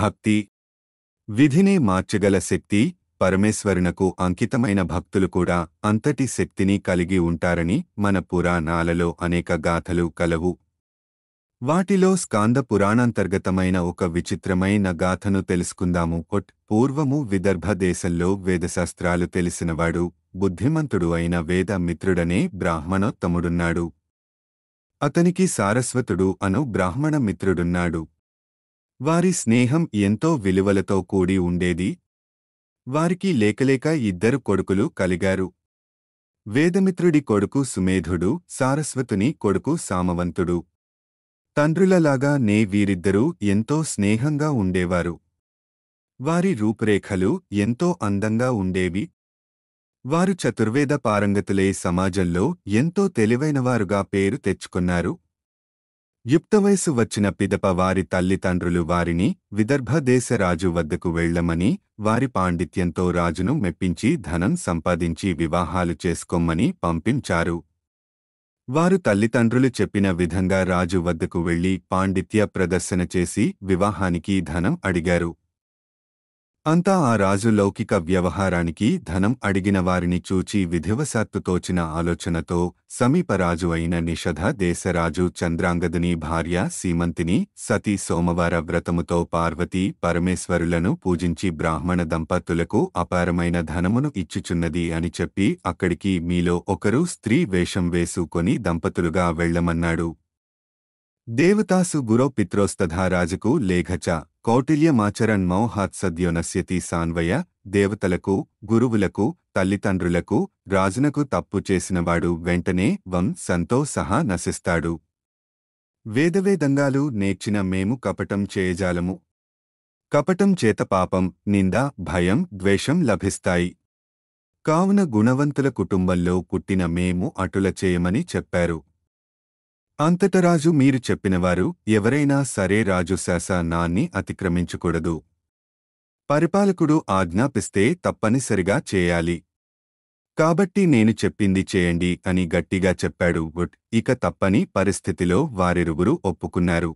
భక్తి విధినే మార్చగల శక్తి పరమేశ్వరునకు అంకితమైన భక్తులు కూడా అంతటి శక్తిని కలిగి ఉంటారని మన పురాణాలలో అనేక గాథలు కలవు వాటిలో స్కాంద పురాణాంతర్గతమైన ఒక విచిత్రమైన గాథను తెలుసుకుందాము ఒట్ పూర్వము విదర్భ దేశంలో వేదశాస్త్రాలు తెలిసినవాడు బుద్ధిమంతుడు అయిన వేద మిత్రుడనే బ్రాహ్మణోత్తముడున్నాడు అతనికి సారస్వతుడు అను బ్రాహ్మణ మిత్రుడున్నాడు వారి స్నేహం ఎంతో విలువలతో కూడి ఉండేది వారికి లేకలేక ఇద్దరు కొడుకులు కలిగారు వేదమిత్రుడి కొడుకు సుమేధుడు సారస్వతుని కొడుకు సామవంతుడు తండ్రులలాగా నే వీరిద్దరూ ఎంతో స్నేహంగా ఉండేవారు వారి రూపురేఖలు ఎంతో అందంగా ఉండేవి వారు చతుర్వేద పారంగతులే సమాజంలో ఎంతో తెలివైనవారుగా పేరు తెచ్చుకున్నారు యుక్తవయసు వచ్చిన పిదప వారి తల్లితండ్రులు వారిని రాజు వద్దకు వెళ్లమని వారి పాండిత్యంతో రాజును మెప్పించి ధనం సంపాదించి వివాహాలు చేసుకోమని పంపించారు వారు తల్లితండ్రులు చెప్పిన విధంగా రాజు వద్దకు వెళ్లి పాండిత్య ప్రదర్శన చేసి వివాహానికి ధనం అడిగారు అంతా ఆ రాజు లౌకిక వ్యవహారానికి ధనం అడిగిన వారిని చూచి విధివశాత్తు తోచిన ఆలోచనతో సమీపరాజు అయిన నిషధ దేశరాజు చంద్రాంగదుని భార్య సీమంతిని సతీ సోమవార వ్రతముతో పార్వతి పరమేశ్వరులను పూజించి బ్రాహ్మణ దంపతులకు అపారమైన ధనమును ఇచ్చుచున్నది అని చెప్పి అక్కడికి మీలో ఒకరు స్త్రీ వేషం వేసుకొని దంపతులుగా వెళ్లమన్నాడు దేవతాసు గురో పిత్రోస్తధారాజుకు రాజుకు లేఖచ కౌటిల్యమాచరణ్ మౌహాత్సద్యోనస్యతి సాన్వయ దేవతలకు గురువులకు తల్లిదండ్రులకు రాజునకు తప్పు చేసినవాడు వెంటనే వం సంతో సహా నశిస్తాడు వేదవేదంగాలు నేర్చిన మేము కపటం చేయజాలము కపటం చేత పాపం నింద భయం ద్వేషం లభిస్తాయి కావున గుణవంతుల కుటుంబంలో పుట్టిన మేము అటుల చేయమని చెప్పారు అంతటరాజు మీరు చెప్పినవారు ఎవరైనా సరే రాజు శాసనాన్ని అతిక్రమించకూడదు పరిపాలకుడు ఆజ్ఞాపిస్తే తప్పనిసరిగా చేయాలి కాబట్టి నేను చెప్పింది చేయండి అని గట్టిగా చెప్పాడు వుట్ ఇక తప్పని పరిస్థితిలో వారిరువురు ఒప్పుకున్నారు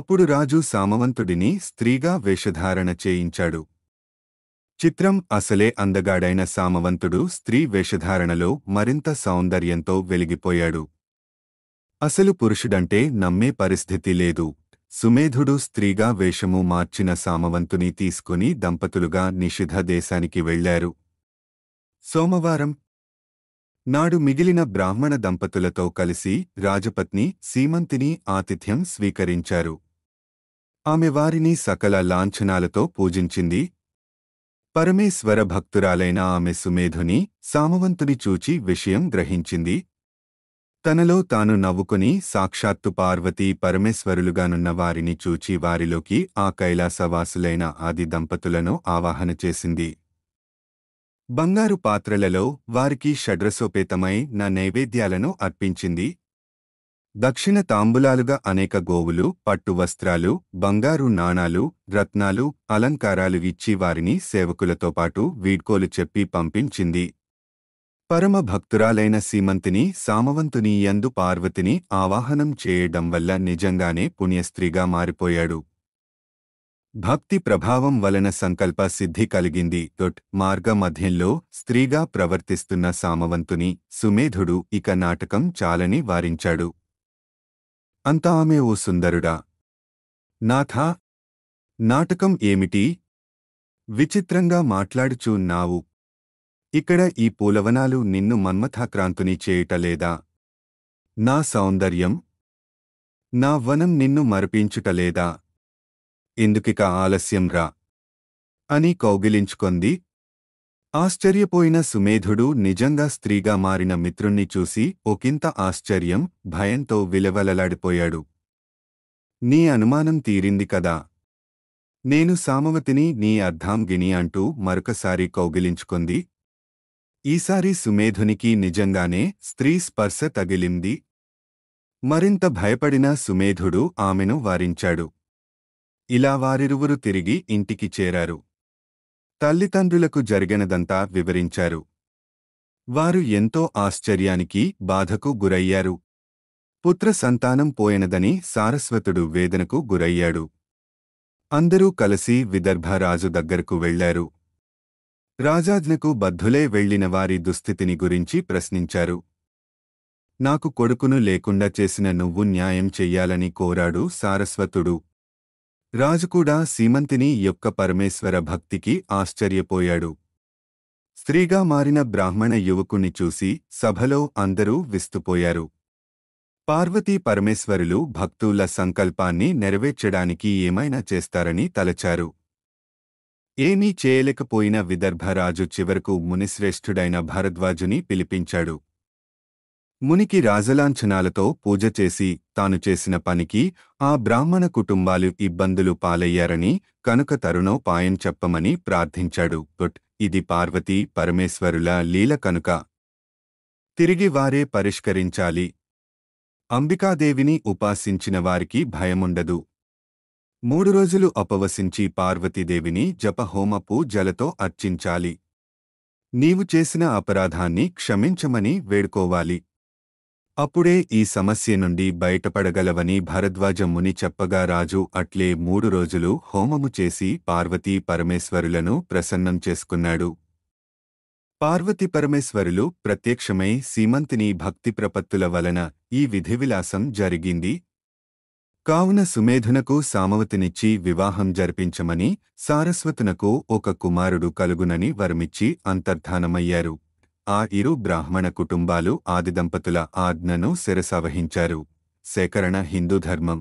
అప్పుడు రాజు సామవంతుడిని స్త్రీగా వేషధారణ చేయించాడు చిత్రం అసలే అందగాడైన సామవంతుడు స్త్రీ వేషధారణలో మరింత సౌందర్యంతో వెలిగిపోయాడు అసలు పురుషుడంటే నమ్మే పరిస్థితి లేదు సుమేధుడు స్త్రీగా వేషము మార్చిన సామవంతుని తీసుకుని దంపతులుగా నిషిధ దేశానికి వెళ్లారు సోమవారం నాడు మిగిలిన బ్రాహ్మణ దంపతులతో కలిసి రాజపత్ని సీమంతిని ఆతిథ్యం స్వీకరించారు ఆమె వారిని సకల లాంఛనాలతో పూజించింది పరమేశ్వర భక్తురాలైన ఆమె సుమేధుని సామవంతుని చూచి విషయం గ్రహించింది తనలో తాను నవ్వుకుని సాక్షాత్తు పార్వతీ పరమేశ్వరులుగానున్న వారిని చూచి వారిలోకి ఆ కైలాసవాసులైన ఆది దంపతులను ఆవాహన చేసింది బంగారు పాత్రలలో వారికి షడ్రసోపేతమై నా నైవేద్యాలను అర్పించింది దక్షిణ తాంబులాలుగా అనేక గోవులు పట్టు వస్త్రాలు బంగారు నాణాలు రత్నాలు అలంకారాలు ఇచ్చి వారిని సేవకులతో పాటు వీడ్కోలు చెప్పి పంపించింది పరమ భక్తురాలైన సీమంతిని సామవంతుని యందు పార్వతిని ఆవాహనం చేయడం వల్ల నిజంగానే పుణ్యస్త్రీగా మారిపోయాడు భక్తి ప్రభావం వలన సంకల్ప సిద్ధి కలిగింది తొట్ మార్గ మధ్యంలో స్త్రీగా ప్రవర్తిస్తున్న సామవంతుని సుమేధుడు ఇక నాటకం చాలని వారించాడు అంతా ఆమె ఓ సుందరుడా నాథా నాటకం ఏమిటి విచిత్రంగా మాట్లాడుచూ నావు ఇక్కడ ఈ పూలవనాలు నిన్ను మన్మథాక్రాంతుని చేయుటలేదా నా సౌందర్యం నా వనం నిన్ను మరపించుటలేదా ఇందుకిక ఆలస్యం రా అని కౌగిలించుకొంది ఆశ్చర్యపోయిన సుమేధుడు నిజంగా స్త్రీగా మారిన మిత్రుణ్ణి చూసి ఒకింత ఆశ్చర్యం భయంతో విలవలలాడిపోయాడు నీ అనుమానం తీరింది కదా నేను సామవతిని నీ అర్ధాంగిని అంటూ మరొకసారి కౌగిలించుకుంది ఈసారి సుమేధునికి నిజంగానే స్త్రీ స్పర్శ తగిలింది మరింత భయపడిన సుమేధుడు ఆమెను వారించాడు ఇలా వారిరువురు తిరిగి ఇంటికి చేరారు తల్లిదండ్రులకు జరిగినదంతా వివరించారు వారు ఎంతో ఆశ్చర్యానికి బాధకు గురయ్యారు పుత్ర సంతానం పోయినదని సారస్వతుడు వేదనకు గురయ్యాడు అందరూ కలిసి విదర్భరాజు దగ్గరకు వెళ్లారు రాజాజ్ఞకు బద్ధులై వెళ్లిన వారి దుస్థితిని గురించి ప్రశ్నించారు నాకు కొడుకును లేకుండా చేసిన నువ్వు న్యాయం చెయ్యాలని కోరాడు సారస్వతుడు రాజు కూడా సీమంతిని యొక్క పరమేశ్వర భక్తికి ఆశ్చర్యపోయాడు స్త్రీగా మారిన బ్రాహ్మణ యువకుణ్ణి చూసి సభలో అందరూ విస్తుపోయారు పార్వతీ పరమేశ్వరులు భక్తుల సంకల్పాన్ని నెరవేర్చడానికి ఏమైనా చేస్తారని తలచారు ఏమీ చేయలేకపోయిన విదర్భరాజు చివరకు మునిశ్రేష్ఠుడైన భరద్వాజుని పిలిపించాడు మునికి రాజలాంఛనాలతో పూజ చేసి తాను చేసిన పనికి ఆ బ్రాహ్మణ కుటుంబాలు ఇబ్బందులు పాలయ్యారని కనుక తరుణోపాయం చెప్పమని ప్రార్థించాడు బట్ ఇది పార్వతీ పరమేశ్వరుల లీల కనుక తిరిగి వారే పరిష్కరించాలి అంబికాదేవిని ఉపాసించిన వారికి భయముండదు మూడు రోజులు అపవసించి పార్వతీదేవిని జపహోమ పూజలతో అర్చించాలి నీవు చేసిన అపరాధాన్ని క్షమించమని వేడుకోవాలి అప్పుడే ఈ సమస్య నుండి బయటపడగలవని భరద్వాజ ముని చెప్పగా రాజు అట్లే మూడు రోజులు హోమము చేసి పార్వతీ పరమేశ్వరులను ప్రసన్నం చేసుకున్నాడు పార్వతి పరమేశ్వరులు ప్రత్యక్షమై సీమంతిని భక్తి ప్రపత్తుల వలన ఈ విధివిలాసం జరిగింది కావున సుమేధునకు సామవతినిచ్చి వివాహం జరిపించమని సారస్వతునకు ఒక కుమారుడు కలుగునని వరమిచ్చి అంతర్ధానమయ్యారు ఆ ఇరు బ్రాహ్మణ కుటుంబాలు ఆదిదంపతుల ఆజ్ఞను శిరసవహించారు సేకరణ హిందూధర్మం